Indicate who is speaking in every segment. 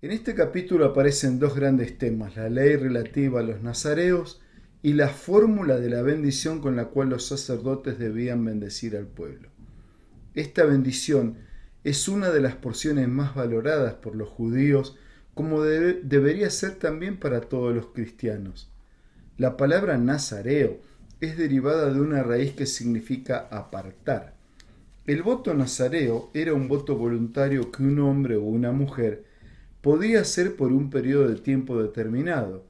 Speaker 1: En este capítulo aparecen dos grandes temas, la ley relativa a los nazareos y la fórmula de la bendición con la cual los sacerdotes debían bendecir al pueblo. Esta bendición es una de las porciones más valoradas por los judíos, como debería ser también para todos los cristianos. La palabra nazareo es derivada de una raíz que significa apartar. El voto nazareo era un voto voluntario que un hombre o una mujer podía ser por un periodo de tiempo determinado.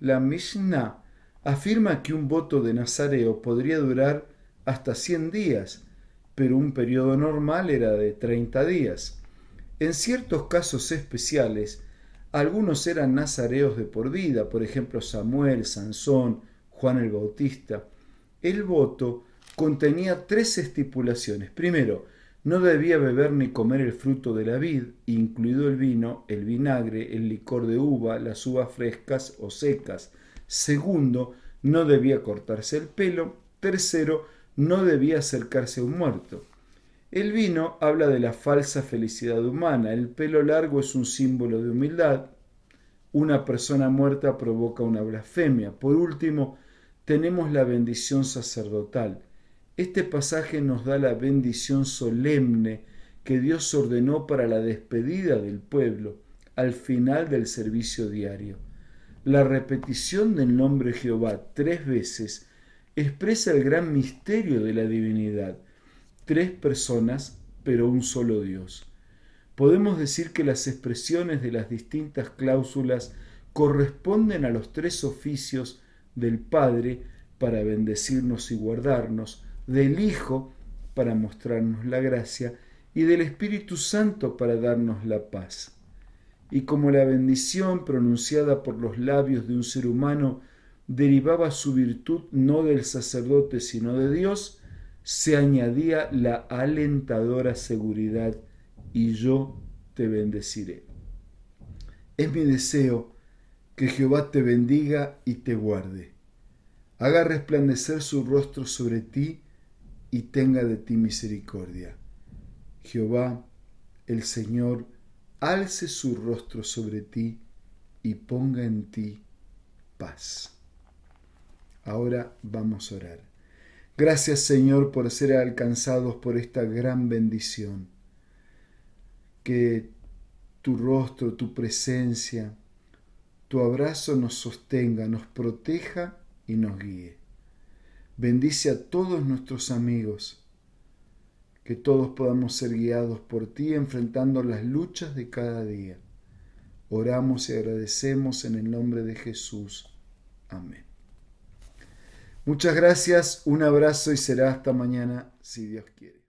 Speaker 1: La Mishnah afirma que un voto de Nazareo podría durar hasta 100 días, pero un periodo normal era de 30 días. En ciertos casos especiales, algunos eran nazareos de por vida, por ejemplo Samuel, Sansón, Juan el Bautista. El voto contenía tres estipulaciones. Primero, no debía beber ni comer el fruto de la vid, incluido el vino, el vinagre, el licor de uva, las uvas frescas o secas. Segundo, no debía cortarse el pelo. Tercero, no debía acercarse a un muerto. El vino habla de la falsa felicidad humana. El pelo largo es un símbolo de humildad. Una persona muerta provoca una blasfemia. Por último, tenemos la bendición sacerdotal este pasaje nos da la bendición solemne que Dios ordenó para la despedida del pueblo al final del servicio diario. La repetición del nombre Jehová tres veces expresa el gran misterio de la divinidad. Tres personas, pero un solo Dios. Podemos decir que las expresiones de las distintas cláusulas corresponden a los tres oficios del Padre para bendecirnos y guardarnos, del Hijo para mostrarnos la gracia y del Espíritu Santo para darnos la paz. Y como la bendición pronunciada por los labios de un ser humano derivaba su virtud no del sacerdote sino de Dios, se añadía la alentadora seguridad y yo te bendeciré. Es mi deseo que Jehová te bendiga y te guarde. Haga resplandecer su rostro sobre ti y tenga de ti misericordia. Jehová, el Señor, alce su rostro sobre ti y ponga en ti paz. Ahora vamos a orar. Gracias Señor por ser alcanzados por esta gran bendición. Que tu rostro, tu presencia, tu abrazo nos sostenga, nos proteja y nos guíe. Bendice a todos nuestros amigos. Que todos podamos ser guiados por ti enfrentando las luchas de cada día. Oramos y agradecemos en el nombre de Jesús. Amén. Muchas gracias, un abrazo y será hasta mañana si Dios quiere.